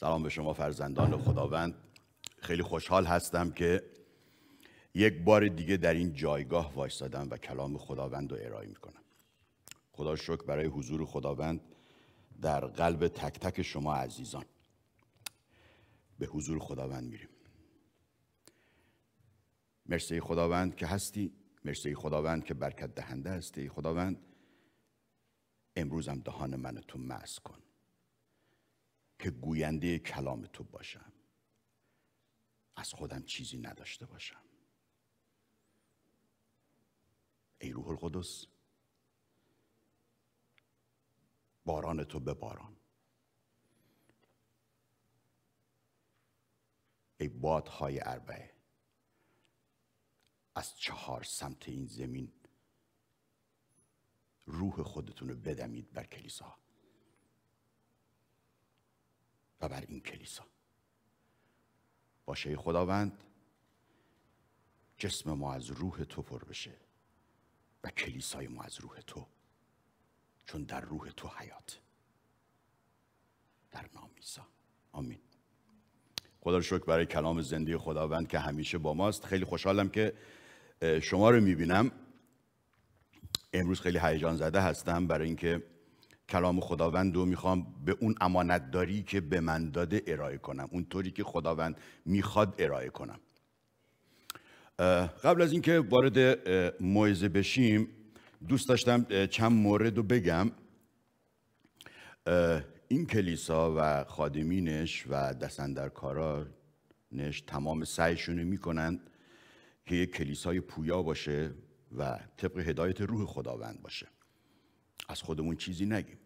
سلام به شما فرزندان خداوند خیلی خوشحال هستم که یک بار دیگه در این جایگاه وایستادم و کلام خداوند رو ارائه میکنم خدا شکر برای حضور خداوند در قلب تک تک شما عزیزان به حضور خداوند میریم مرسی خداوند که هستی مرسی خداوند که برکت دهنده هستی خداوند امروزم دهان من تو مس کن که گوینده کلام تو باشم از خودم چیزی نداشته باشم ای روح القدس باران تو به باران ای بادهای اربعه از چهار سمت این زمین روح خودتون رو بدمید بر کلیسا و بر این کلیسا باشه خداوند جسم ما از روح تو پر بشه و کلیسای ما از روح تو چون در روح تو حیات در نام عیسی آمین خدا رو شکر برای کلام زنده خداوند که همیشه با ماست خیلی خوشحالم که شما رو میبینم امروز خیلی هیجان زده هستم برای اینکه کلام خداوند رو میخوام به اون امانتداری که به من داده ارائه کنم اونطوری که خداوند میخواد ارائه کنم قبل از اینکه وارد موعظه بشیم دوست داشتم چند مورد رو بگم این کلیسا و خادمینش و دستندرکارانش تمام رو میکنند که یک کلیسای پویا باشه و طبق هدایت روح خداوند باشه از خودمون چیزی نگیم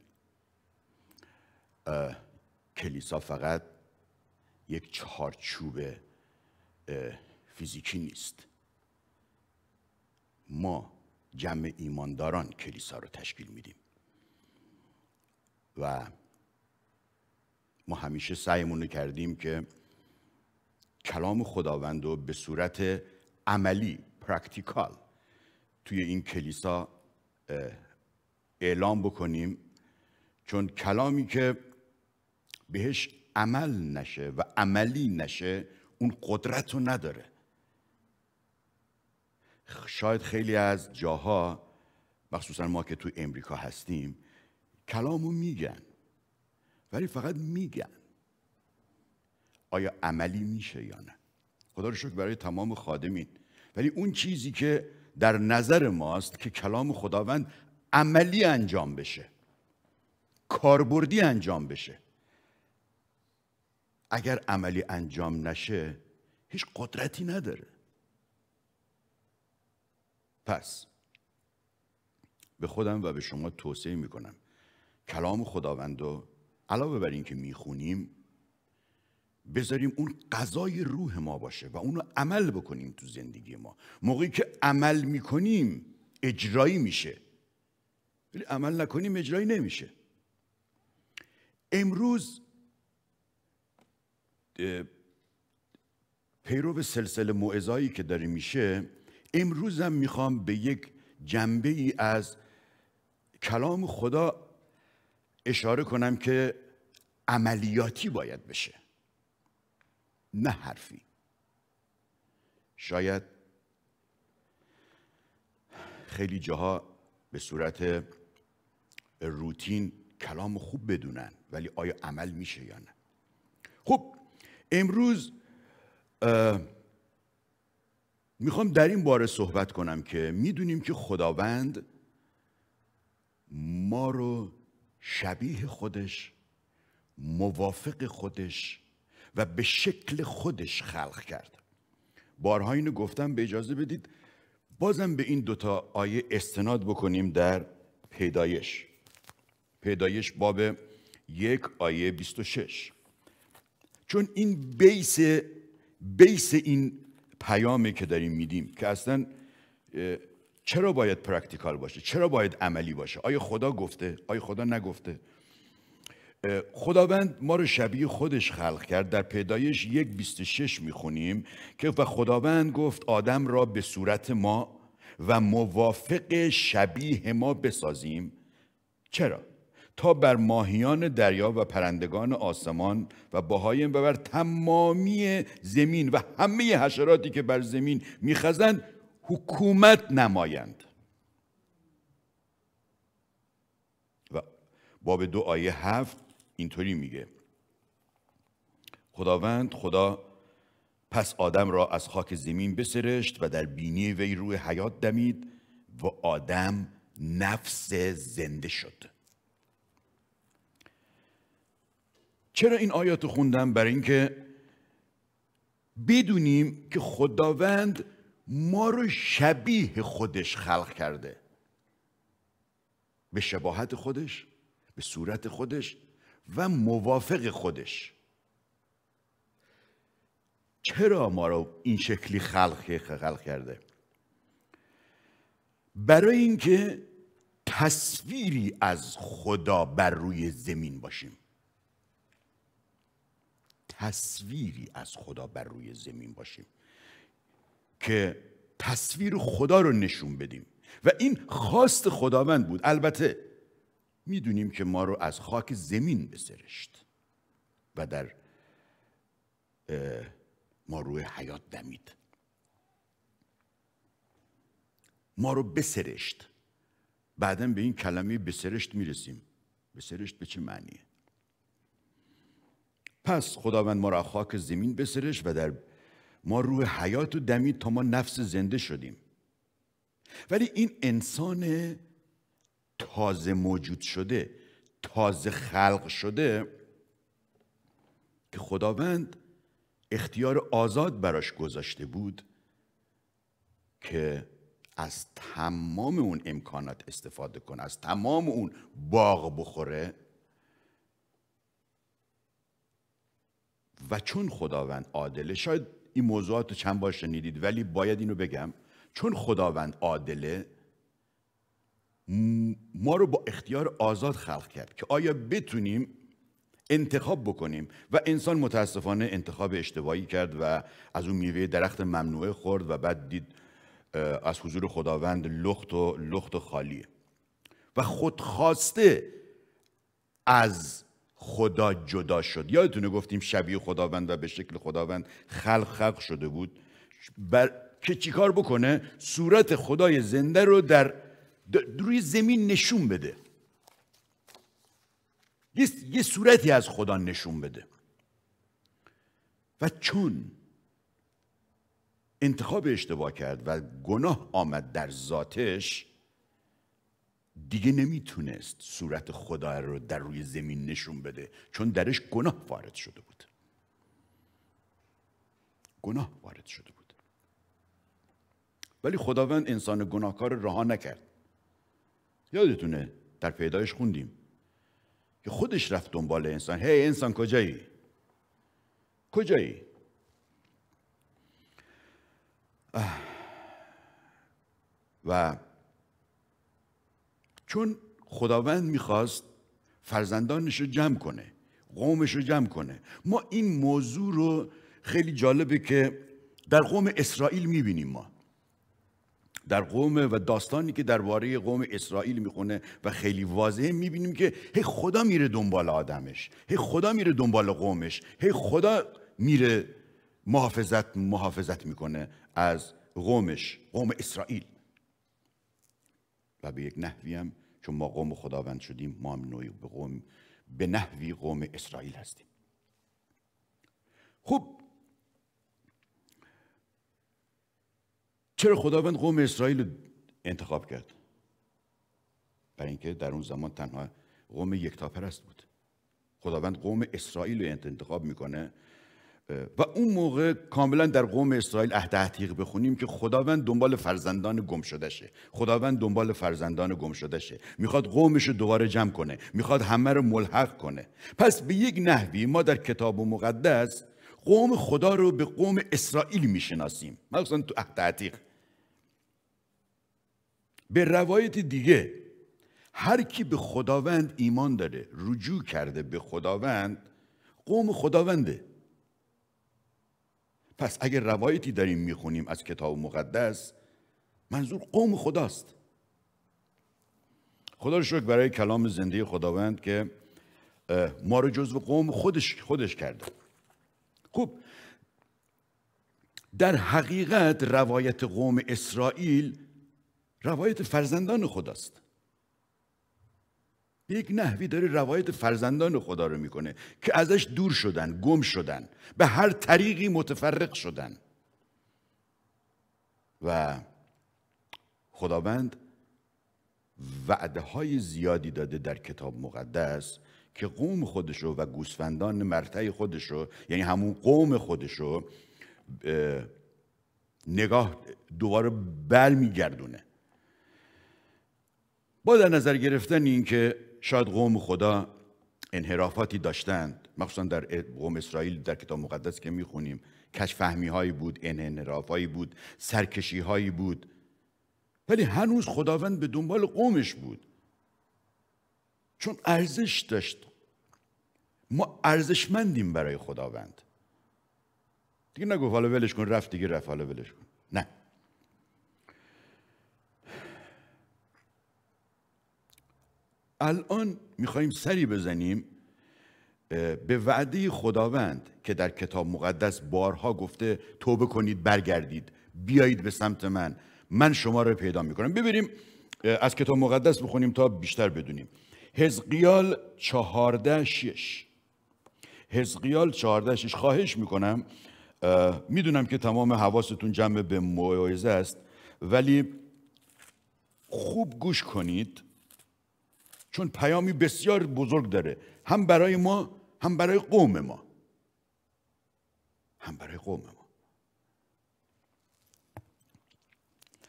کلیسا فقط یک چهارچوب فیزیکی نیست ما جمع ایمانداران کلیسا رو تشکیل میدیم و ما همیشه سعیمون رو کردیم که کلام خداوند رو به صورت عملی پرکتیکال توی این کلیسا اعلام بکنیم چون کلامی که بهش عمل نشه و عملی نشه اون قدرت رو نداره شاید خیلی از جاها مخصوصا ما که تو امریکا هستیم کلامو میگن ولی فقط میگن آیا عملی میشه یا نه خدا رو شکر برای تمام خادمین ولی اون چیزی که در نظر ماست که کلام خداوند عملی انجام بشه کاربردی انجام بشه اگر عملی انجام نشه هیچ قدرتی نداره پس به خودم و به شما توصیه میکنم کلام خداوند رو علاوه بر اینکه میخونیم بذاریم اون غذای روح ما باشه و اونو عمل بکنیم تو زندگی ما موقعی که عمل میکنیم اجرایی میشه ولی عمل نکنیم اجرایی نمیشه امروز پیرو سلسله معزایی که داره میشه امروزم میخوام به یک جنبه ای از کلام خدا اشاره کنم که عملیاتی باید بشه نه حرفی شاید خیلی جاها به صورت روتین کلام خوب بدونن ولی آیا عمل میشه یا نه خب امروز میخوام در این باره صحبت کنم که میدونیم که خداوند ما رو شبیه خودش موافق خودش و به شکل خودش خلق کرد بارها اینو گفتم به اجازه بدید بازم به این دوتا آیه استناد بکنیم در پیدایش پیدایش باب یک آیه 26 چون این بیس بیس این پیامی که داریم میدیم که اصلا چرا باید پرکتیکال باشه چرا باید عملی باشه آیا خدا گفته آیا خدا نگفته خداوند ما رو شبیه خودش خلق کرد در پیدایش یک بیست شش میخونیم که و خداوند گفت آدم را به صورت ما و موافق شبیه ما بسازیم چرا؟ تا بر ماهیان دریا و پرندگان آسمان و باهایم و بر تمامی زمین و همه حشراتی که بر زمین میخزند حکومت نمایند و باب دو آیه هفت اینطوری میگه خداوند خدا پس آدم را از خاک زمین بسرشت و در بینی وی روی حیات دمید و آدم نفس زنده شد چرا این آیات رو خوندم برای اینکه بدونیم که خداوند ما رو شبیه خودش خلق کرده به شباهت خودش به صورت خودش و موافق خودش چرا ما رو این شکلی خلق خلق کرده برای اینکه تصویری از خدا بر روی زمین باشیم تصویری از خدا بر روی زمین باشیم که تصویر خدا رو نشون بدیم و این خواست خداوند بود البته میدونیم که ما رو از خاک زمین بسرشت و در ما روی حیات دمید ما رو بسرشت بعدا به این کلمه بسرشت میرسیم بسرشت به چه معنیه پس خداوند ما را خاک زمین بسرش و در ما روح حیات و دمید تا ما نفس زنده شدیم ولی این انسان تازه موجود شده تازه خلق شده که خداوند اختیار آزاد براش گذاشته بود که از تمام اون امکانات استفاده کنه از تمام اون باغ بخوره و چون خداوند عادله شاید این موضوعات رو چند بار شنیدید ولی باید اینو بگم چون خداوند عادله ما رو با اختیار آزاد خلق کرد که آیا بتونیم انتخاب بکنیم و انسان متاسفانه انتخاب اشتباهی کرد و از اون میوه درخت ممنوعه خورد و بعد دید از حضور خداوند لخت و لخت و خالیه و خودخواسته از خدا جدا شد یادتونه گفتیم شبیه خداوند و به شکل خداوند خلق خلق شده بود بر... که چیکار بکنه صورت خدای زنده رو در روی زمین نشون بده یه, یه صورتی از خدا نشون بده و چون انتخاب اشتباه کرد و گناه آمد در ذاتش دیگه نمیتونست صورت خدا رو در روی زمین نشون بده چون درش گناه وارد شده بود گناه وارد شده بود ولی خداوند انسان گناهکار رها نکرد یادتونه در پیدایش خوندیم که خودش رفت دنبال انسان هی انسان کجایی کجایی و چون خداوند میخواست فرزندانش رو جمع کنه قومش رو جمع کنه ما این موضوع رو خیلی جالبه که در قوم اسرائیل میبینیم ما در قوم و داستانی که درباره قوم اسرائیل میخونه و خیلی واضحه میبینیم که هی خدا میره دنبال آدمش هی خدا میره دنبال قومش هی خدا میره محافظت محافظت میکنه از قومش قوم اسرائیل و به یک نحوی هم چون ما قوم خداوند شدیم ما هم به قوم به نحوی قوم اسرائیل هستیم خب چرا خداوند قوم اسرائیل رو انتخاب کرد برای اینکه در اون زمان تنها قوم یکتاپرست بود خداوند قوم اسرائیل رو انتخاب میکنه و اون موقع کاملا در قوم اسرائیل عهد عتیق بخونیم که خداوند دنبال فرزندان گم شه خداوند دنبال فرزندان گم شه میخواد قومش رو دوباره جمع کنه میخواد همه رو ملحق کنه پس به یک نحوی ما در کتاب و مقدس قوم خدا رو به قوم اسرائیل میشناسیم مخصوصا تو عهد عتیق به روایت دیگه هر کی به خداوند ایمان داره رجوع کرده به خداوند قوم خداونده پس اگر روایتی داریم میخونیم از کتاب مقدس منظور قوم خداست خدا رو شکر برای کلام زنده خداوند که ما رو جزو قوم خودش خودش کرده خوب در حقیقت روایت قوم اسرائیل روایت فرزندان خداست یک نحوی داره روایت فرزندان خدا رو میکنه که ازش دور شدن گم شدن به هر طریقی متفرق شدن و خداوند وعده های زیادی داده در کتاب مقدس که قوم خودشو و گوسفندان مرتع خودشو یعنی همون قوم خودشو نگاه دوباره بر میگردونه با در نظر گرفتن اینکه شاید قوم خدا انحرافاتی داشتند مخصوصا در قوم اسرائیل در کتاب مقدس که میخونیم کشفهمی فهمی هایی بود انحرافایی بود سرکشی هایی بود ولی هنوز خداوند به دنبال قومش بود چون ارزش داشت ما ارزشمندیم برای خداوند دیگه نگفت حالا ولش کن رفت دیگه رفت حالا ولش کن الان میخوایم سری بزنیم به وعده خداوند که در کتاب مقدس بارها گفته توبه کنید برگردید بیایید به سمت من من شما رو پیدا میکنم ببینیم از کتاب مقدس بخونیم تا بیشتر بدونیم هزقیال چهارده شش هزقیال چهارده شش خواهش میکنم میدونم که تمام حواستون جمع به موعظه است ولی خوب گوش کنید چون پیامی بسیار بزرگ داره هم برای ما هم برای قوم ما هم برای قوم ما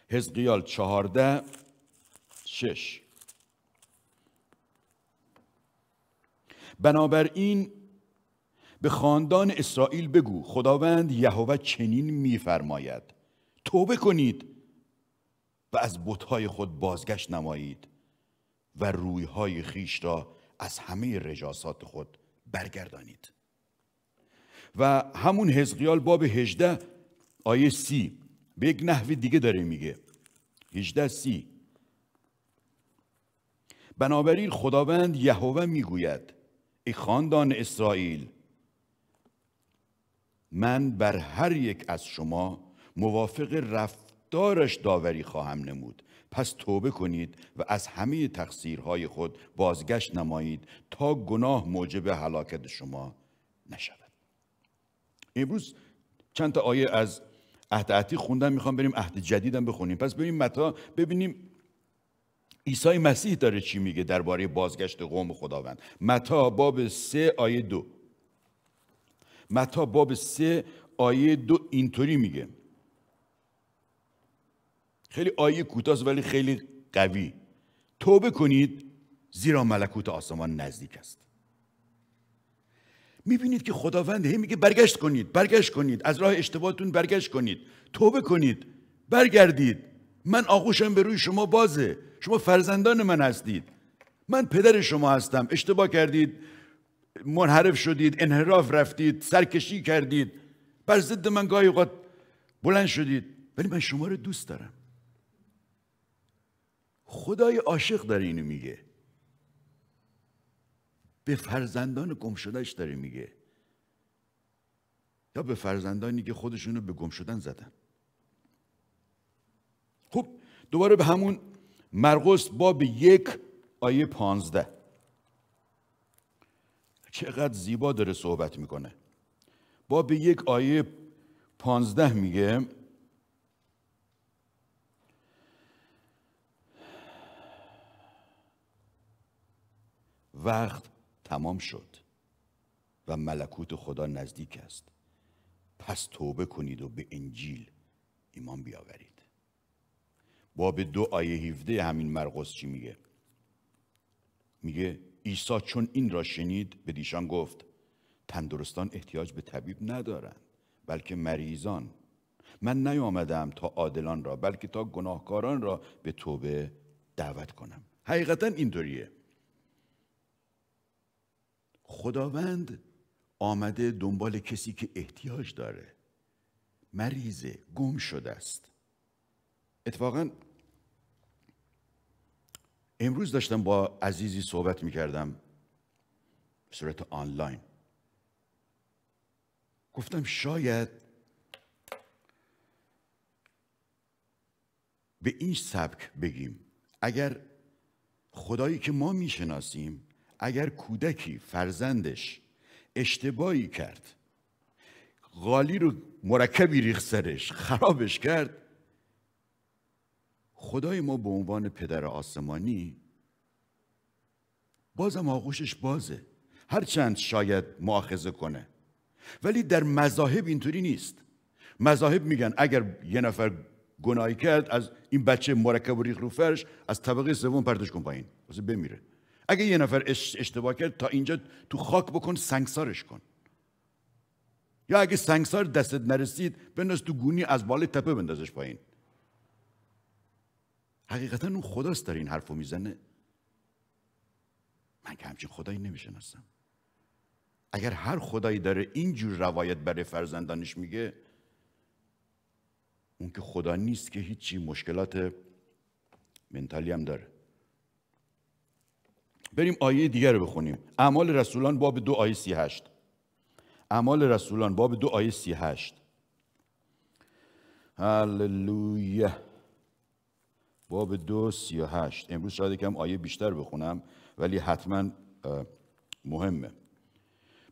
حزقیال چهارده شش بنابراین به خاندان اسرائیل بگو خداوند یهوه چنین میفرماید توبه کنید و از بتهای خود بازگشت نمایید و رویهای خیش را از همه رجاسات خود برگردانید و همون حزقیال باب 18 آیه سی به یک نحو دیگه داره میگه 18 سی بنابراین خداوند یهوه میگوید ای خاندان اسرائیل من بر هر یک از شما موافق رفتارش داوری خواهم نمود پس توبه کنید و از همه تقصیرهای خود بازگشت نمایید تا گناه موجب هلاکت شما نشود امروز چند تا آیه از عهد عتیق خوندم میخوام بریم عهد جدیدم بخونیم پس بریم متا ببینیم عیسی مسیح داره چی میگه درباره بازگشت قوم خداوند متا باب سه آیه دو متا باب سه آیه دو اینطوری میگه خیلی آیه کوتاه ولی خیلی قوی توبه کنید زیرا ملکوت آسمان نزدیک است میبینید که خداوند هی میگه برگشت کنید برگشت کنید از راه اشتباهتون برگشت کنید توبه کنید برگردید من آغوشم به روی شما بازه شما فرزندان من هستید من پدر شما هستم اشتباه کردید منحرف شدید انحراف رفتید سرکشی کردید بر ضد من گاهی اوقات بلند شدید ولی من شما رو دوست دارم خدای عاشق داره اینو میگه به فرزندان گمشدهش داره میگه یا به فرزندانی که خودشونو به گم شدن زدن خب دوباره به همون مرقس باب یک آیه پانزده چقدر زیبا داره صحبت میکنه باب یک آیه پانزده میگه وقت تمام شد و ملکوت خدا نزدیک است پس توبه کنید و به انجیل ایمان بیاورید باب دو آیه 17 همین مرقس چی میگه میگه عیسی چون این را شنید به دیشان گفت تندرستان احتیاج به طبیب ندارند بلکه مریضان من نیامدم تا عادلان را بلکه تا گناهکاران را به توبه دعوت کنم حقیقتا اینطوریه خداوند آمده دنبال کسی که احتیاج داره مریضه گم شده است اتفاقا امروز داشتم با عزیزی صحبت میکردم به صورت آنلاین گفتم شاید به این سبک بگیم اگر خدایی که ما میشناسیم اگر کودکی فرزندش اشتباهی کرد غالی رو مرکبی ریخ سرش خرابش کرد خدای ما به عنوان پدر آسمانی بازم آغوشش بازه هرچند شاید معاخذه کنه ولی در مذاهب اینطوری نیست مذاهب میگن اگر یه نفر گناهی کرد از این بچه مرکب و ریخ رو فرش از طبقه سوم پرتش کن پایین واسه بمیره اگه یه نفر اشتباه کرد تا اینجا تو خاک بکن سنگسارش کن یا اگه سنگسار دستت نرسید بنداز تو گونی از بالای تپه بندازش پایین حقیقتا اون خداست داره این حرفو میزنه من که همچین خدایی نمیشناسم اگر هر خدایی داره اینجور روایت برای فرزندانش میگه اون که خدا نیست که هیچی مشکلات منتالی هم داره بریم آیه دیگر رو بخونیم اعمال رسولان باب دو آیه سی هشت اعمال رسولان باب دو آیه سی هشت هللویه باب دو سی هشت امروز شاید کم آیه بیشتر بخونم ولی حتما مهمه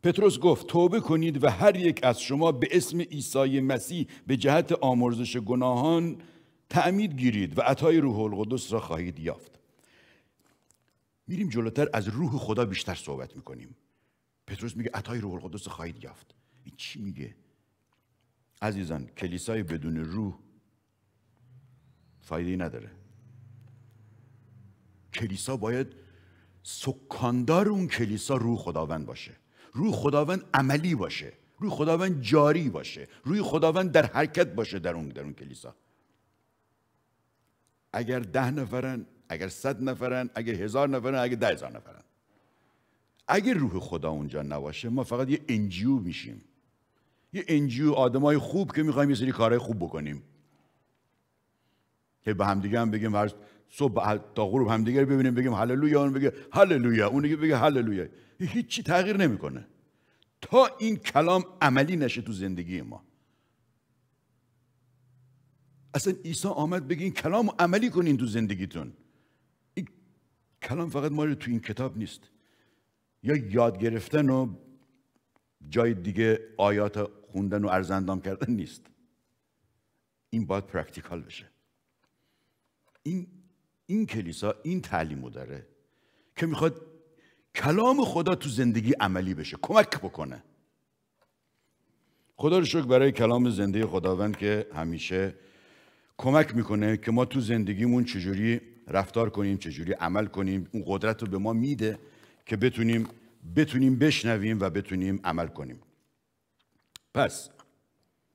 پتروس گفت توبه کنید و هر یک از شما به اسم عیسی مسیح به جهت آمرزش گناهان تعمید گیرید و عطای روح القدس را خواهید یافت میریم جلوتر از روح خدا بیشتر صحبت میکنیم پتروس میگه عطای روح القدس خواهید یافت این چی میگه عزیزان کلیسای بدون روح فایده نداره کلیسا باید سکاندار اون کلیسا روح خداوند باشه روح خداوند عملی باشه روح خداوند جاری باشه روح خداوند در حرکت باشه در اون در اون کلیسا اگر ده نفرن اگر صد نفرن اگر هزار نفرن اگر ده هزار نفرن اگر روح خدا اونجا نباشه ما فقط یه انجیو میشیم یه انجیو آدمای خوب که میخوایم یه سری کارهای خوب بکنیم که به همدیگه هم بگیم هر صبح تا غروب همدیگه رو ببینیم بگیم هللویا اون بگه هللویا اون که بگه هللویا هیچی تغییر نمیکنه تا این کلام عملی نشه تو زندگی ما اصلا عیسی آمد بگه این کلام عملی کنین تو زندگیتون کلام فقط مال تو این کتاب نیست یا یاد گرفتن و جای دیگه آیات خوندن و ارزندام کردن نیست این باید پرکتیکال بشه این این کلیسا این تعلیمو داره که میخواد کلام خدا تو زندگی عملی بشه کمک بکنه خدا رو شکر برای کلام زنده خداوند که همیشه کمک میکنه که ما تو زندگیمون چجوری رفتار کنیم چجوری عمل کنیم اون قدرت رو به ما میده که بتونیم بتونیم بشنویم و بتونیم عمل کنیم پس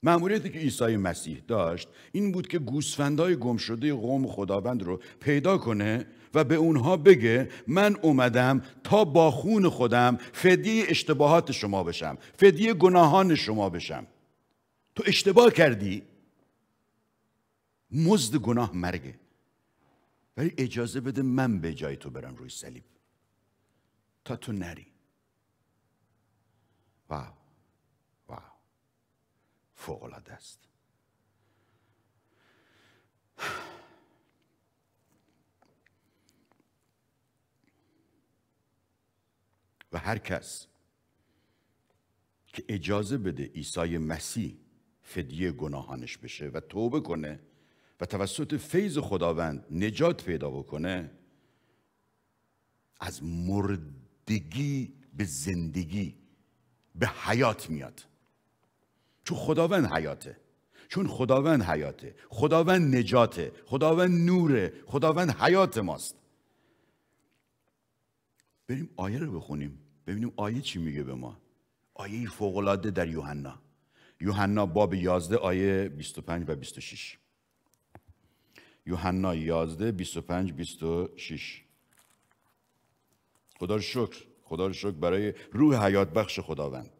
مأموریتی که عیسی مسیح داشت این بود که گوسفندای گم شده قوم خداوند رو پیدا کنه و به اونها بگه من اومدم تا با خون خودم فدیه اشتباهات شما بشم فدیه گناهان شما بشم تو اشتباه کردی مزد گناه مرگه ولی اجازه بده من به جای تو برم روی صلیب تا تو نری واو واو فوق است و هر کس که اجازه بده عیسی مسیح فدیه گناهانش بشه و توبه کنه و توسط فیض خداوند نجات پیدا بکنه از مردگی به زندگی به حیات میاد چون خداوند حیاته چون خداوند حیاته خداوند نجاته خداوند نوره خداوند حیات ماست بریم آیه رو بخونیم ببینیم آیه چی میگه به ما آیه فوقلاده در یوحنا یوحنا باب 11 آیه 25 و 26 یوحنا 11 25 26 خدا رو شکر خدا رو شکر برای روح حیات بخش خداوند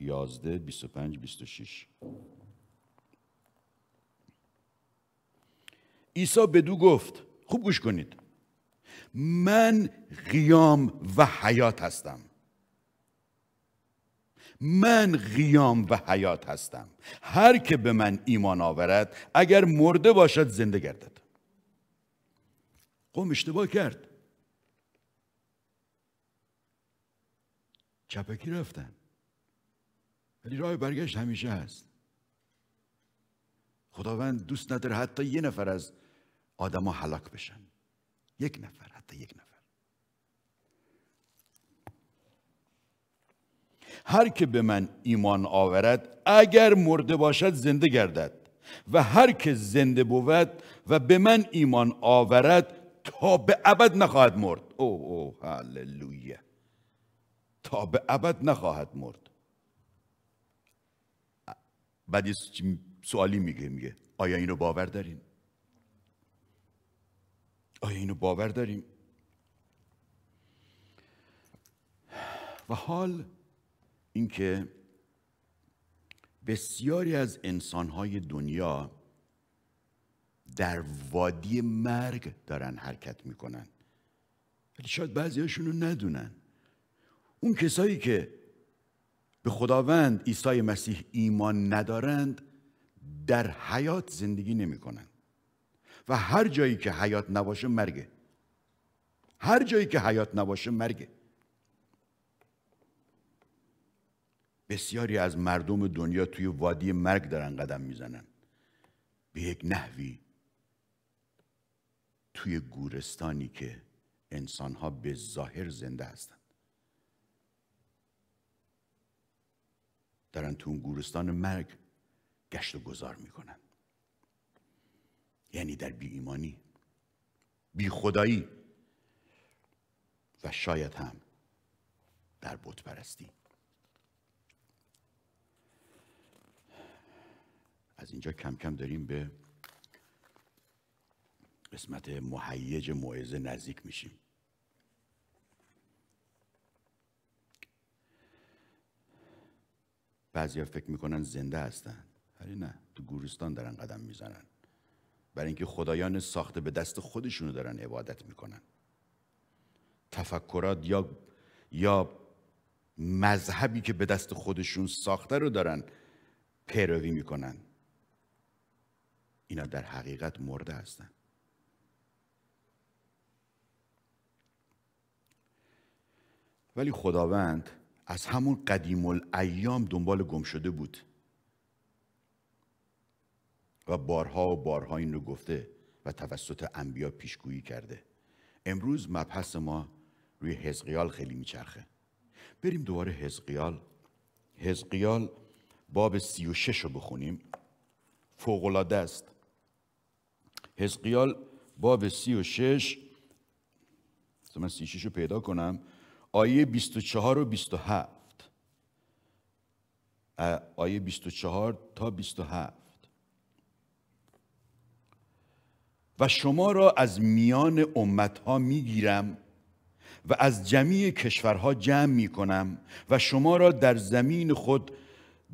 11 25 26 عیسی به دو گفت خوب گوش کنید من قیام و حیات هستم من قیام و حیات هستم هر که به من ایمان آورد اگر مرده باشد زنده گردد قوم اشتباه کرد چپکی رفتن ولی راه برگشت همیشه هست خداوند دوست نداره حتی یه نفر از آدما هلاک بشن یک نفر حتی یک نفر هر که به من ایمان آورد اگر مرده باشد زنده گردد و هر که زنده بود و به من ایمان آورد تا به ابد نخواهد مرد او او تا به ابد نخواهد مرد بعد یه سوالی میگه میگه آیا اینو باور داریم آیا اینو باور داریم و حال اینکه بسیاری از انسانهای دنیا در وادی مرگ دارن حرکت میکنن ولی شاید بعضی رو ندونن اون کسایی که به خداوند عیسی مسیح ایمان ندارند در حیات زندگی نمیکنن و هر جایی که حیات نباشه مرگه هر جایی که حیات نباشه مرگه بسیاری از مردم دنیا توی وادی مرگ دارن قدم میزنن به یک نحوی توی گورستانی که انسانها به ظاهر زنده هستند دارن تو اون گورستان مرگ گشت و گذار میکنن یعنی در بی ایمانی بی خدایی و شاید هم در بت از اینجا کم کم داریم به قسمت مهیج موعظه نزدیک میشیم ها فکر میکنن زنده هستن ولی نه تو گورستان دارن قدم میزنن برای اینکه خدایان ساخته به دست خودشونو دارن عبادت میکنن تفکرات یا یا مذهبی که به دست خودشون ساخته رو دارن پیروی میکنن اینا در حقیقت مرده هستند ولی خداوند از همون قدیم الایام دنبال گم شده بود و بارها و بارها این رو گفته و توسط انبیا پیشگویی کرده امروز مبحث ما روی حزقیال خیلی میچرخه بریم دوباره حزقیال حزقیال باب سی و شش رو بخونیم فوقلاده است حزقیال باب 36 و من سی رو پیدا کنم آیه 24 و 27 آیه 24 تا 27 و شما را از میان امتها میگیرم و از جمیع کشورها جمع می کنم و شما را در زمین خود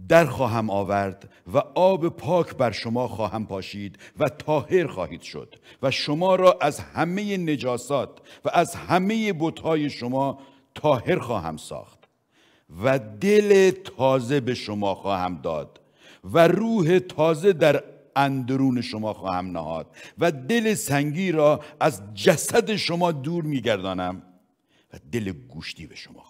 در خواهم آورد و آب پاک بر شما خواهم پاشید و تاهر خواهید شد و شما را از همه نجاسات و از همه بتهای شما تاهر خواهم ساخت و دل تازه به شما خواهم داد و روح تازه در اندرون شما خواهم نهاد و دل سنگی را از جسد شما دور میگردانم و دل گوشتی به شما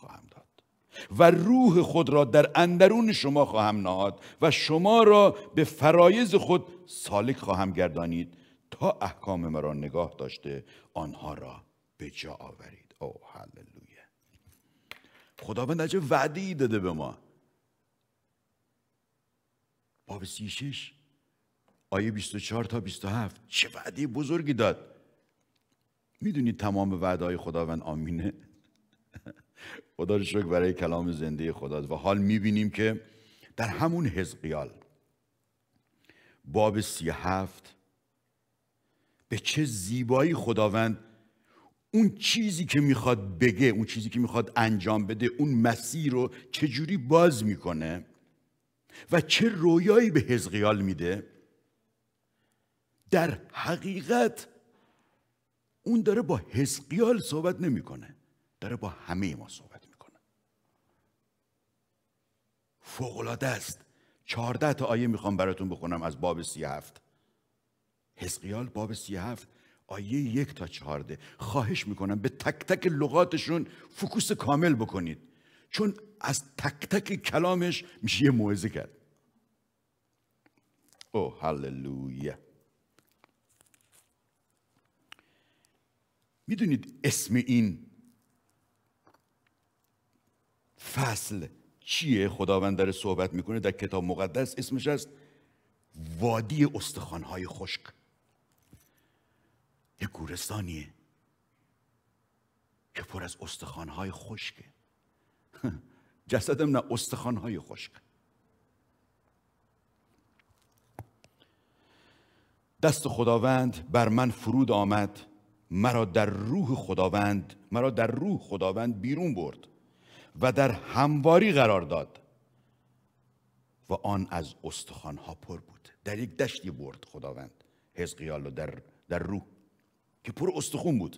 و روح خود را در اندرون شما خواهم نهاد و شما را به فرایز خود سالک خواهم گردانید تا احکام مرا نگاه داشته آنها را به جا آورید او هللویا خداوند چه وعده ای داده به ما باب 36 آیه 24 تا 27 چه وعده بزرگی داد میدونید تمام وعده های خداوند آمینه خدا رو شکر برای کلام زنده خداست و حال میبینیم که در همون حزقیال باب سی هفت به چه زیبایی خداوند اون چیزی که میخواد بگه اون چیزی که میخواد انجام بده اون مسیر رو چجوری باز میکنه و چه رویایی به حزقیال میده در حقیقت اون داره با حزقیال صحبت نمیکنه داره با همه ما صحبت میکنه فوقلاده است چارده تا آیه میخوام براتون بخونم از باب سی هفت حزقیال باب سی هفت آیه یک تا چهارده خواهش میکنم به تک تک لغاتشون فکوس کامل بکنید چون از تک تک کلامش میشه یه موعظه کرد او هللویا میدونید اسم این فصل چیه خداوند داره صحبت میکنه در کتاب مقدس اسمش است وادی استخوانهای خشک یک گورستانیه که پر از استخوانهای خشکه جسدم نه استخوانهای خشک دست خداوند بر من فرود آمد مرا در روح خداوند مرا در روح خداوند بیرون برد و در همواری قرار داد و آن از ها پر بود در یک دشتی برد خداوند حزقیال رو در, در روح که پر استخون بود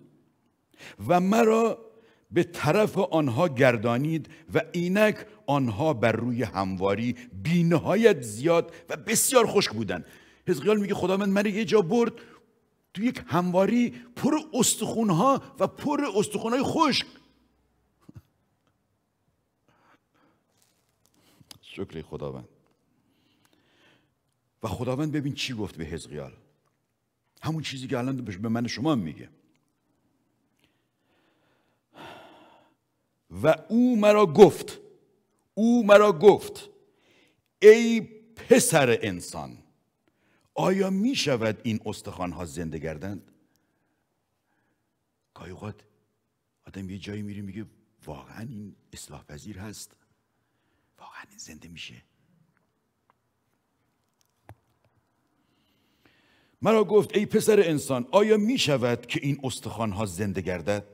و مرا به طرف آنها گردانید و اینک آنها بر روی همواری بینهایت زیاد و بسیار خشک بودند حزقیال میگه خداوند من یه جا برد تو یک همواری پر استخونها و پر استخونهای خشک شکر خداوند و خداوند ببین چی گفت به حزقیال همون چیزی که الان به من شما میگه و او مرا گفت او مرا گفت ای پسر انسان آیا می شود این استخوان ها زنده گردند گاهی آدم یه جایی میری میگه واقعا این اصلاح پذیر هست واقعا این زنده میشه مرا گفت ای پسر انسان آیا می شود که این استخوان ها زنده گردد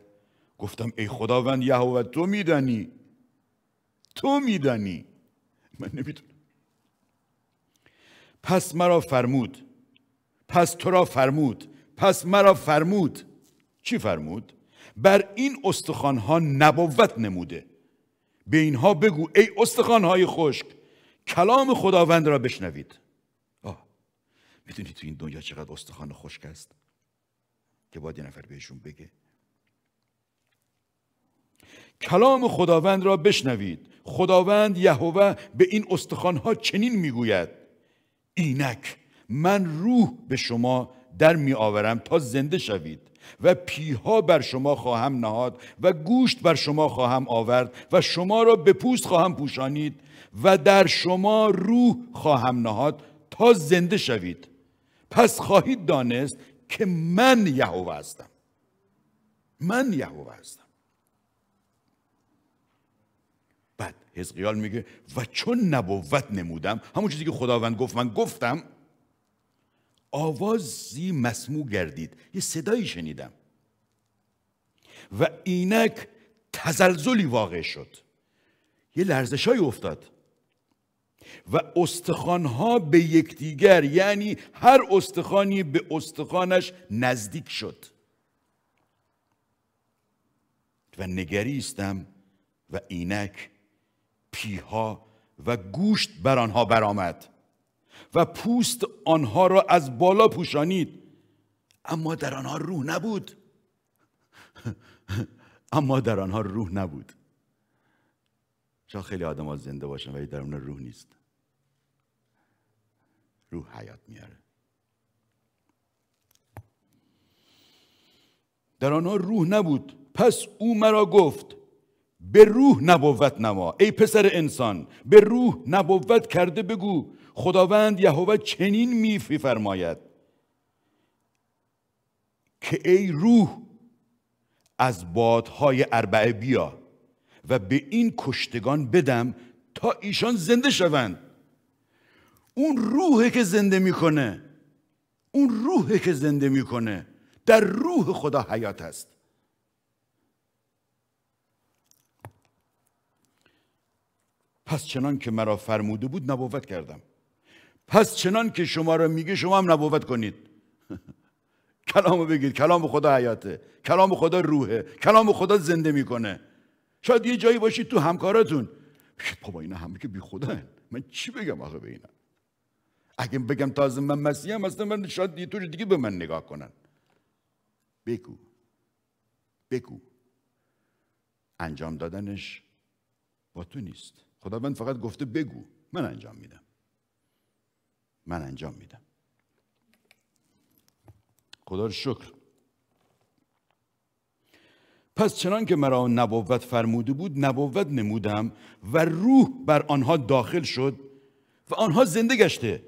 گفتم ای خداوند یهوه تو میدانی تو میدانی من نمیدونم پس مرا فرمود پس تو را فرمود پس مرا فرمود چی فرمود بر این استخوان ها نبوت نموده به اینها بگو ای استخوانهای خشک کلام خداوند را بشنوید آه میدونی تو این دنیا چقدر استخوان خشک است که باید یه نفر بهشون بگه کلام خداوند را بشنوید خداوند یهوه به این استخوانها چنین میگوید اینک من روح به شما در میآورم تا زنده شوید و پیها بر شما خواهم نهاد و گوشت بر شما خواهم آورد و شما را به پوست خواهم پوشانید و در شما روح خواهم نهاد تا زنده شوید پس خواهید دانست که من یهوه هستم من یهوه هستم بعد حزقیال میگه و چون نبوت نمودم همون چیزی که خداوند گفت من گفتم آوازی مسموع گردید یه صدایی شنیدم و اینک تزلزلی واقع شد یه لرزشایی افتاد و استخوانها به یکدیگر یعنی هر استخوانی به استخوانش نزدیک شد و نگریستم و اینک پیها و گوشت بر آنها برآمد و پوست آنها را از بالا پوشانید اما در آنها روح نبود اما در آنها روح نبود چون خیلی آدم ها زنده باشن ولی در اونها روح نیست روح حیات میاره در آنها روح نبود پس او مرا گفت به روح نبوت نما ای پسر انسان به روح نبوت کرده بگو خداوند یهوه چنین میفرماید که ای روح از بادهای اربعه بیا و به این کشتگان بدم تا ایشان زنده شوند اون روحه که زنده میکنه اون روحه که زنده میکنه در روح خدا حیات هست پس چنان که مرا فرموده بود نبوت کردم پس چنان که شما را میگه شما هم نبوت کنید کلامو بگید کلام خدا حیاته کلام خدا روحه کلام خدا زنده میکنه شاید یه جایی باشید تو همکاراتون بابا اینا همه که بی خدا من چی بگم آخه به اینا اگه بگم تازه من مسیح هم من شاید یه طور دیگه به من نگاه کنن بگو بگو انجام دادنش با تو نیست من فقط گفته بگو من انجام میدم من انجام میدم خدا رو شکر پس چنان که مرا نبوت فرموده بود نبوت نمودم و روح بر آنها داخل شد و آنها زنده گشته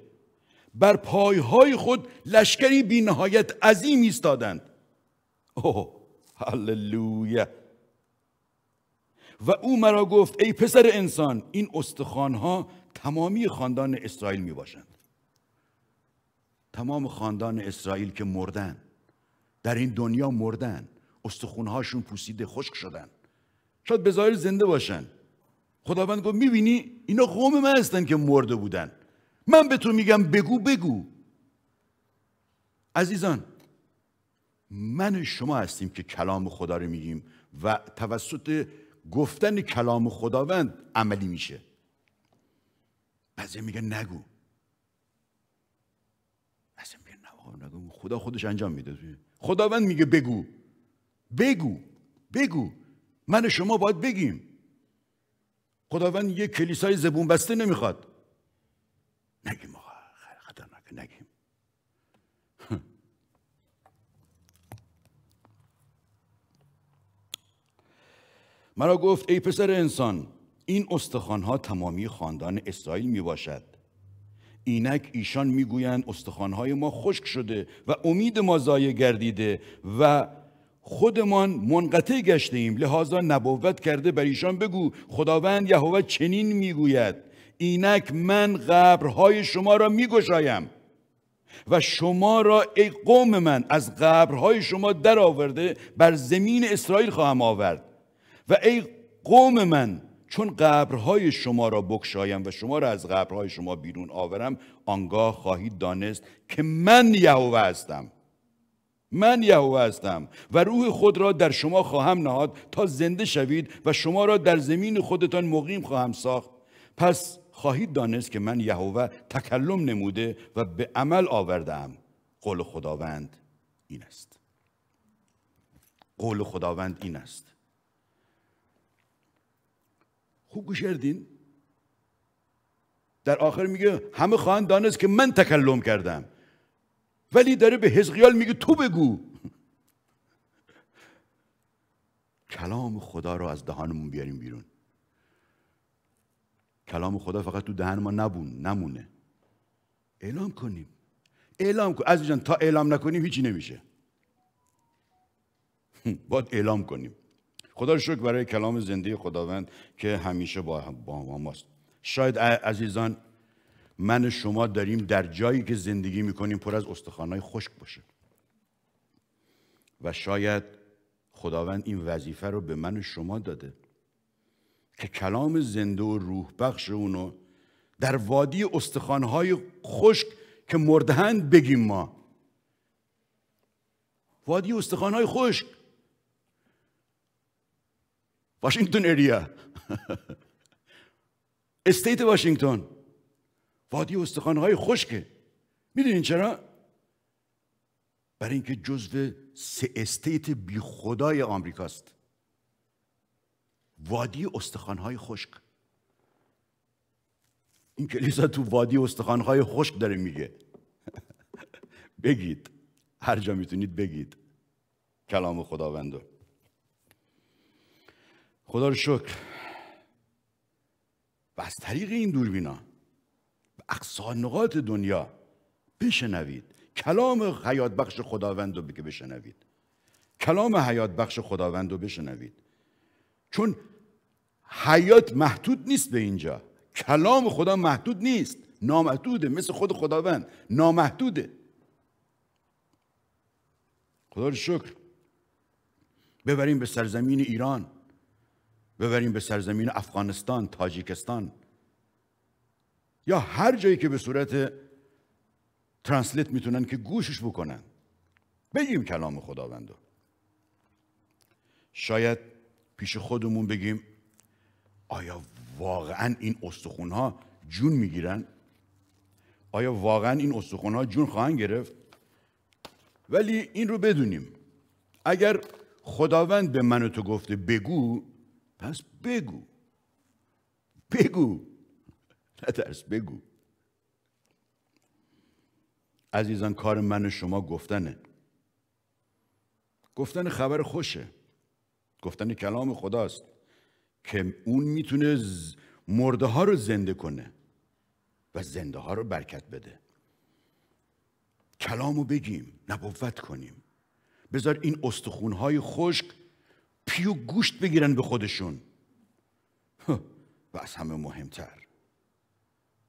بر پایهای خود لشکری بی نهایت عظیم ایستادند اوه هللویا و او مرا گفت ای پسر انسان این استخوانها تمامی خاندان اسرائیل می باشند تمام خاندان اسرائیل که مردن در این دنیا مردن استخونهاشون پوسیده خشک شدن شاید به زنده باشن خداوند گفت میبینی اینا قوم من هستن که مرده بودن من به تو میگم بگو بگو عزیزان من شما هستیم که کلام خدا رو میگیم و توسط گفتن کلام خداوند عملی میشه بعضی میگن نگو خدا خودش انجام میده خداوند میگه بگو بگو بگو من و شما باید بگیم خداوند یه کلیسای زبون بسته نمیخواد نگیم آقا خطرناکه نگیم مرا گفت ای پسر انسان این ها تمامی خاندان اسرائیل می باشد اینک ایشان میگویند استخوانهای ما خشک شده و امید ما ضایع گردیده و خودمان منقطع گشته ایم لحاظا نبوت کرده بر ایشان بگو خداوند یهوه چنین میگوید اینک من قبرهای شما را میگشایم و شما را ای قوم من از قبرهای شما درآورده بر زمین اسرائیل خواهم آورد و ای قوم من چون قبرهای شما را بکشایم و شما را از قبرهای شما بیرون آورم آنگاه خواهید دانست که من یهوه هستم من یهوه هستم و روح خود را در شما خواهم نهاد تا زنده شوید و شما را در زمین خودتان مقیم خواهم ساخت پس خواهید دانست که من یهوه تکلم نموده و به عمل آوردم قول خداوند این است قول خداوند این است خوب گوش کردین در آخر میگه همه خواهند دانست که من تکلم کردم ولی داره به حزقیال میگه تو بگو کلام خدا رو از دهانمون بیاریم بیرون کلام خدا فقط تو دهن ما نبون نمونه اعلام کنیم اعلام کن از تا اعلام نکنیم هیچی نمیشه باید اعلام کنیم خدا شکر برای کلام زنده خداوند که همیشه با, با ماست شاید عزیزان من شما داریم در جایی که زندگی میکنیم پر از استخوانهای خشک باشه و شاید خداوند این وظیفه رو به من شما داده که کلام زنده و روح بخش اونو در وادی استخوانهای خشک که مردهند بگیم ما وادی استخوانهای خشک Washington area استیت واشنگتن وادی استخوانه های خشکه میدونین چرا برای اینکه جزو سه استیت بی خدای آمریکاست وادی استخوانهای خشک این کلیسا تو وادی استخوانهای خشک داره میگه بگید هر جا میتونید بگید کلام خداوندو خدا رو شکر و از طریق این دوربینا به نقاط دنیا بشنوید کلام حیات بخش خداوند رو که بشنوید کلام حیات بخش خداوند رو بشنوید چون حیات محدود نیست به اینجا کلام خدا محدود نیست نامحدوده مثل خود خداوند نامحدوده خدا رو شکر ببریم به سرزمین ایران ببریم به سرزمین افغانستان تاجیکستان یا هر جایی که به صورت ترنسلیت میتونن که گوشش بکنن بگیم کلام خداوندو شاید پیش خودمون بگیم آیا واقعا این استخون جون میگیرن آیا واقعا این استخون جون خواهند گرفت ولی این رو بدونیم اگر خداوند به من تو گفته بگو پس بگو بگو درس بگو عزیزان کار من و شما گفتنه گفتن خبر خوشه گفتن کلام خداست که اون میتونه مرده ها رو زنده کنه و زنده ها رو برکت بده کلامو بگیم نبوت کنیم بذار این استخونهای خشک پیو گوشت بگیرن به خودشون و از همه مهمتر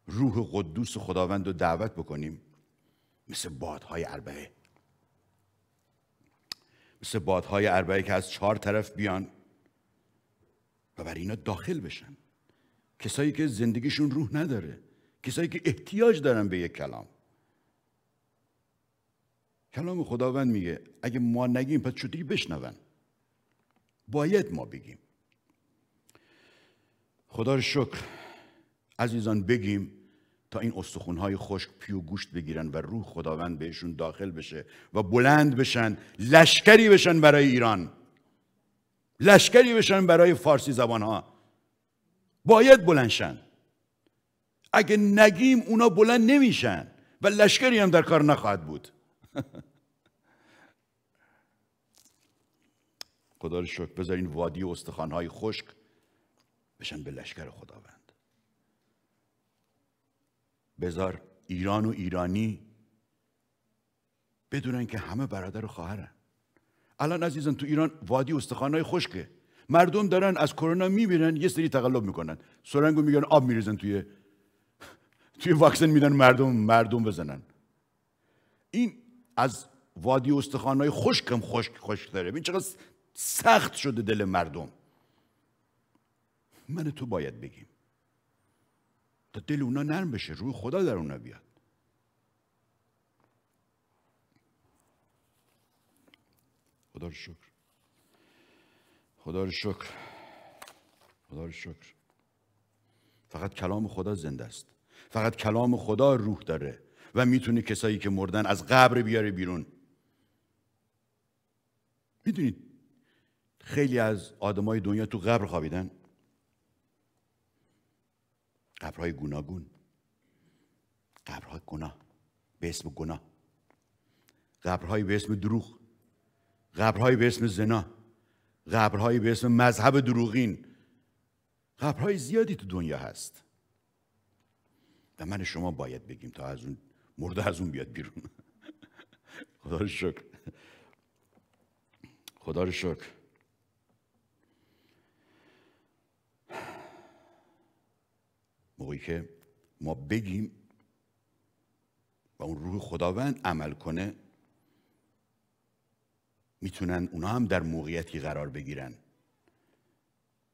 روح قدوس خداوند رو دعوت بکنیم مثل بادهای اربعه مثل بادهای اربعه که از چهار طرف بیان و بر اینا داخل بشن کسایی که زندگیشون روح نداره کسایی که احتیاج دارن به یک کلام کلام خداوند میگه اگه ما نگیم پس چطوری بشنون باید ما بگیم خدا رو شکر عزیزان بگیم تا این استخونهای خشک پی و گوشت بگیرن و روح خداوند بهشون داخل بشه و بلند بشن لشکری بشن برای ایران لشکری بشن برای فارسی زبانها باید بلندشن اگه نگیم اونا بلند نمیشن و لشکری هم در کار نخواهد بود خدا رو شکر بذارین وادی و استخوانهای خشک بشن به لشکر خداوند بذار ایران و ایرانی بدونن که همه برادر و خواهرن الان عزیزان تو ایران وادی استخوانهای خشکه مردم دارن از کرونا میبینن یه سری تقلب میکنن سرنگو میگن آب میریزن توی توی واکسن میدن مردم مردم بزنن این از وادی استخوانهای خشکم خشک خشک داره این چقدر سخت شده دل مردم من تو باید بگیم تا دل اونا نرم بشه روی خدا در اونا بیاد خدا رو شکر خدا رو شکر خدا رو شکر فقط کلام خدا زنده است فقط کلام خدا روح داره و میتونه کسایی که مردن از قبر بیاره بیرون میدونید خیلی از آدمای دنیا تو قبر خوابیدن قبرهای گوناگون قبرهای گناه به اسم گناه قبرهای به اسم دروغ قبرهای به اسم زنا قبرهای به اسم مذهب دروغین قبرهای زیادی تو دنیا هست و من شما باید بگیم تا از اون مرده از اون بیاد بیرون خدا رو شکر خدا رو شکر موقعی که ما بگیم و اون روح خداوند عمل کنه میتونن اونا هم در موقعیتی قرار بگیرن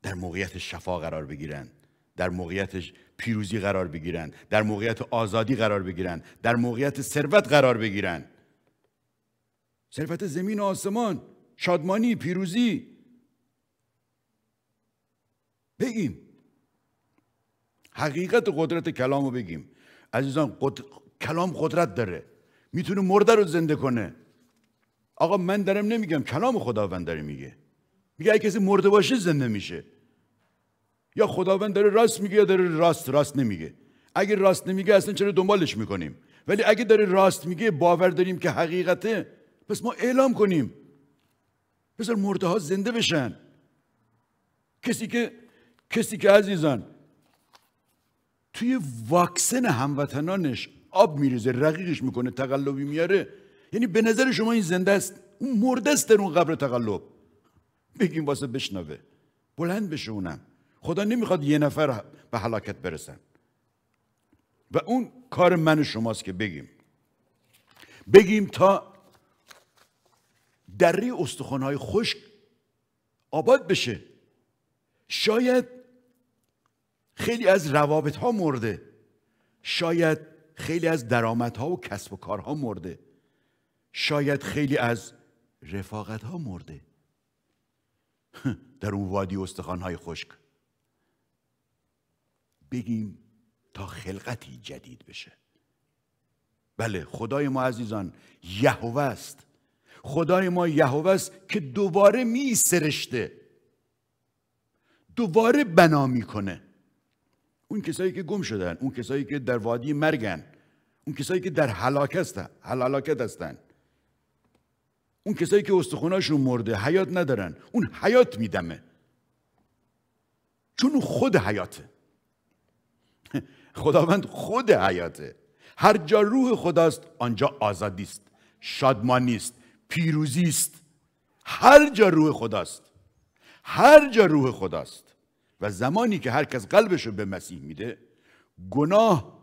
در موقعیت شفا قرار بگیرن در موقعیت پیروزی قرار بگیرن در موقعیت آزادی قرار بگیرن در موقعیت ثروت قرار بگیرن ثروت زمین و آسمان شادمانی پیروزی بگیم حقیقت قدرت کلام رو بگیم عزیزان کلام قدرت داره میتونه مرده رو زنده کنه آقا من درم نمیگم کلام خداوند داره میگه میگه اگه کسی مرده باشه زنده میشه یا خداوند داره راست میگه یا داره راست راست نمیگه اگه راست نمیگه اصلا چرا دنبالش میکنیم ولی اگه داره راست میگه باور داریم که حقیقته پس ما اعلام کنیم پس مرده ها زنده بشن کسی که کسی که عزیزان توی واکسن هموطنانش آب میریزه رقیقش میکنه تقلبی میاره یعنی به نظر شما این زنده است اون مرده است در اون قبر تقلب بگیم واسه بشنوه بلند بشه اونم خدا نمیخواد یه نفر به حلاکت برسن و اون کار من شماست که بگیم بگیم تا دره استخوانهای خشک آباد بشه شاید خیلی از روابط ها مرده شاید خیلی از درآمدها ها و کسب و کارها مرده شاید خیلی از رفاقت ها مرده در اون وادی استخوان های خشک بگیم تا خلقتی جدید بشه بله خدای ما عزیزان یهوه است خدای ما یهوه است که دوباره می سرشته دوباره بنا میکنه اون کسایی که گم شدن اون کسایی که در وادی مرگن اون کسایی که در هلاکت هلاکت هستن اون کسایی که استخوناشون مرده حیات ندارن اون حیات میدمه چون خود حیاته خداوند خود حیاته هر جا روح خداست آنجا آزادی است شادمانی است پیروزی است هر جا روح خداست هر جا روح خداست و زمانی که هر کس قلبش رو به مسیح میده گناه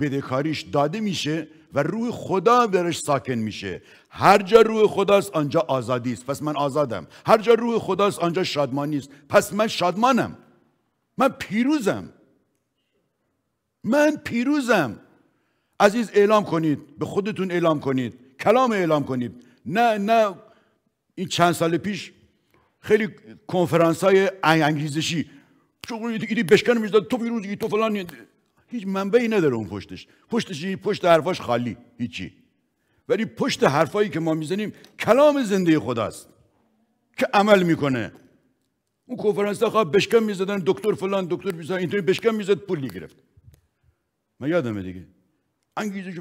بدکاریش داده میشه و روح خدا برش ساکن میشه هر جا روح خداست آنجا آزادی است پس من آزادم هر جا روح خداست آنجا شادمانی است پس من شادمانم من پیروزم من پیروزم عزیز اعلام کنید به خودتون اعلام کنید کلام اعلام کنید نه نه این چند سال پیش خیلی کنفرانس های انگیزشی چون دیگه بشکن میزد تو بیروزی تو فلان هیچ منبعی نداره اون پشتش پشتش پشت حرفاش خالی هیچی ولی پشت حرفایی که ما میزنیم کلام زنده خداست که عمل میکنه اون کنفرانس ها بشکن میزدن دکتر فلان دکتر بیزن اینطوری بشکن میزد پول گرفت من یادمه دیگه انگیزه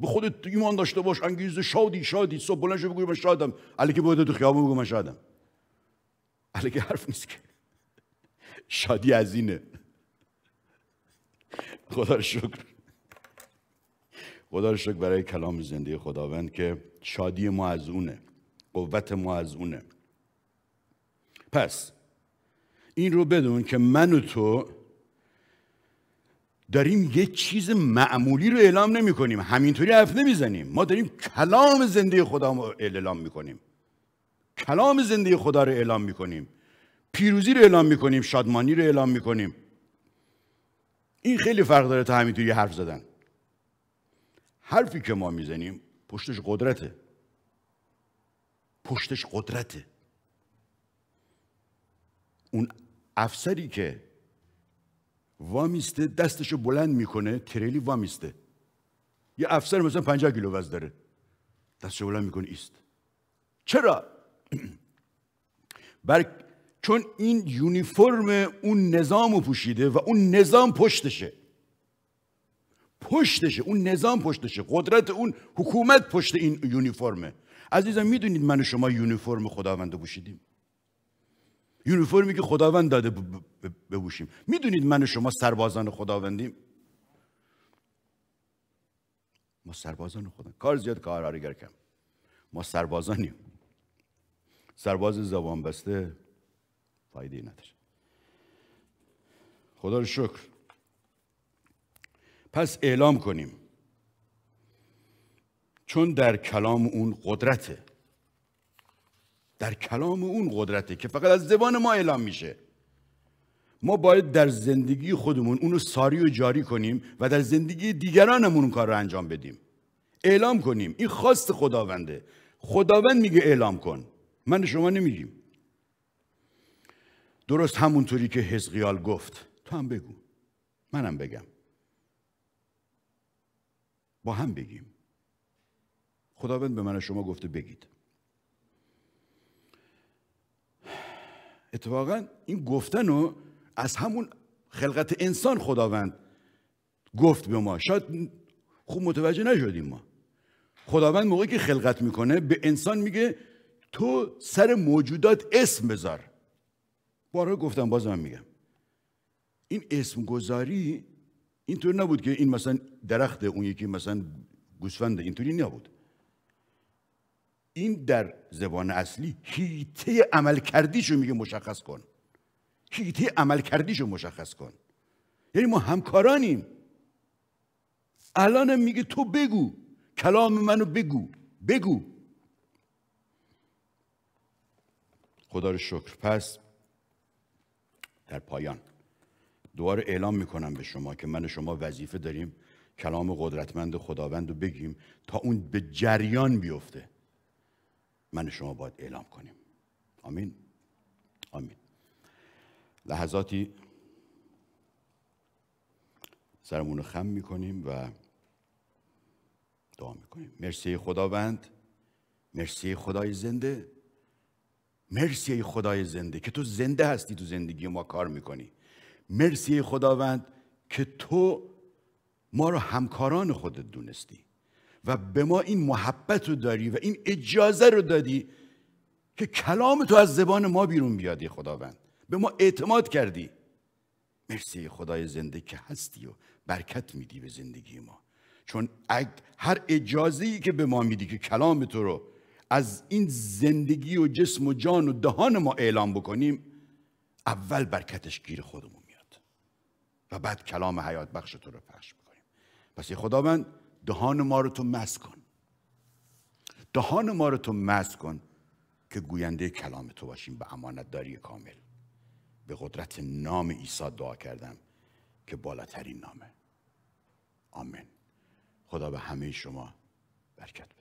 به خودت ایمان داشته باش انگیزه شادی شادی صبح بلند شو بگو من شادم علی که تو خیابون بگو من شادم علی حرف نیست که شادی از اینه خدا شکر خدا شکر برای کلام زنده خداوند که شادی ما از اونه قوت ما از اونه پس این رو بدون که من و تو داریم یه چیز معمولی رو اعلام نمی کنیم همینطوری حرف زنیم. ما داریم کلام زنده خدا رو اعلام می کنیم کلام زنده خدا رو اعلام می کنیم پیروزی رو اعلام میکنیم شادمانی رو اعلام میکنیم این خیلی فرق داره تا همینطوری حرف زدن حرفی که ما میزنیم پشتش قدرته پشتش قدرته اون افسری که وامیسته دستشو بلند میکنه تریلی وامیسته یه افسر مثلا 50 کیلو وزن داره دستشو بلند میکنه ایست چرا بر چون این یونیفرم اون نظام رو پوشیده و اون نظام پشتشه پشتشه اون نظام پشتشه قدرت اون حکومت پشت این یونیفرمه عزیزم میدونید من و شما یونیفرم خداوند پوشیدیم یونیفرمی که خداوند داده بپوشیم میدونید من و شما سربازان خداوندیم ما سربازان خدا کار زیاد کار آرگر کم ما سربازانیم سرباز زبان بسته فایده نداره خدا رو شکر پس اعلام کنیم چون در کلام اون قدرته در کلام اون قدرته که فقط از زبان ما اعلام میشه ما باید در زندگی خودمون اونو ساری و جاری کنیم و در زندگی دیگرانمون اون کار رو انجام بدیم اعلام کنیم این خواست خداونده خداوند میگه اعلام کن من شما نمیگیم درست همونطوری که حزقیال گفت تو هم بگو منم بگم با هم بگیم خداوند به من شما گفته بگید اتفاقا این گفتن رو از همون خلقت انسان خداوند گفت به ما شاید خوب متوجه نشدیم ما خداوند موقعی که خلقت میکنه به انسان میگه تو سر موجودات اسم بذار بارها گفتم بازم میگم این اسم گذاری اینطور نبود که این مثلا درخت اون یکی مثلا گوسفند اینطوری نبود این در زبان اصلی هیته عمل کردیشو میگه مشخص کن هیته عمل کردیشو مشخص کن یعنی ما همکارانیم الانم میگه تو بگو کلام منو بگو بگو خدا رو شکر پس در پایان دوباره اعلام میکنم به شما که من شما وظیفه داریم کلام قدرتمند خداوند رو بگیم تا اون به جریان بیفته من شما باید اعلام کنیم آمین آمین لحظاتی سرمون رو خم میکنیم و دعا میکنیم مرسی خداوند مرسی خدای زنده مرسی خدای زنده که تو زنده هستی تو زندگی ما کار میکنی مرسی خداوند که تو ما رو همکاران خودت دونستی و به ما این محبت رو داری و این اجازه رو دادی که کلام تو از زبان ما بیرون بیادی خداوند به ما اعتماد کردی مرسی خدای زنده که هستی و برکت میدی به زندگی ما چون هر اجازه ای که به ما میدی که کلام تو رو از این زندگی و جسم و جان و دهان ما اعلام بکنیم اول برکتش گیر خودمون میاد و بعد کلام حیات بخش تو رو پخش بکنیم پس ای خداوند دهان ما رو تو مس کن دهان ما رو تو مس کن که گوینده کلام تو باشیم به امانت داری کامل به قدرت نام عیسی دعا کردم که بالاترین نامه آمین خدا به همه شما برکت